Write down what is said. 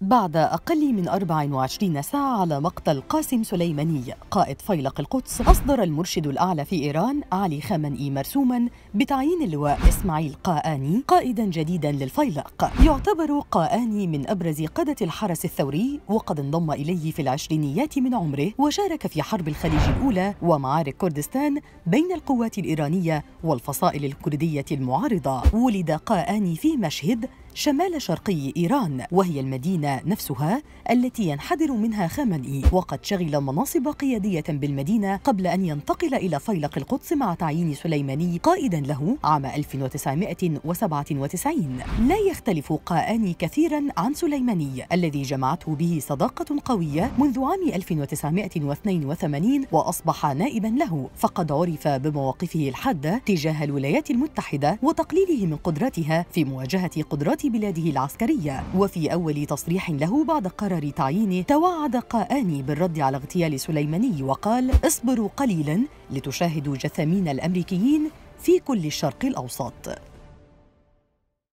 بعد أقل من 24 ساعة على مقتل قاسم سليماني قائد فيلق القدس أصدر المرشد الأعلى في إيران علي خامنئي مرسوما بتعيين اللواء إسماعيل قاآني قائدا جديدا للفيلق يعتبر قاآني من أبرز قادة الحرس الثوري وقد انضم إليه في العشرينيات من عمره وشارك في حرب الخليج الأولى ومعارك كردستان بين القوات الإيرانية والفصائل الكردية المعارضة ولد قاآني في مشهد شمال شرقي إيران وهي المدينة نفسها التي ينحدر منها خامنئي وقد شغل مناصب قيادية بالمدينة قبل أن ينتقل إلى فيلق القدس مع تعيين سليماني قائدا له عام 1997 لا يختلف قاءاني كثيرا عن سليماني الذي جمعته به صداقة قوية منذ عام 1982 وأصبح نائبا له فقد عرف بمواقفه الحادة تجاه الولايات المتحدة وتقليله من قدرتها في مواجهة قدرات بلاده العسكرية وفي أول تصريح له بعد قرار تعيينه توعد قاني بالرد على اغتيال سليماني وقال اصبروا قليلا لتشاهدوا جثامين الأمريكيين في كل الشرق الأوسط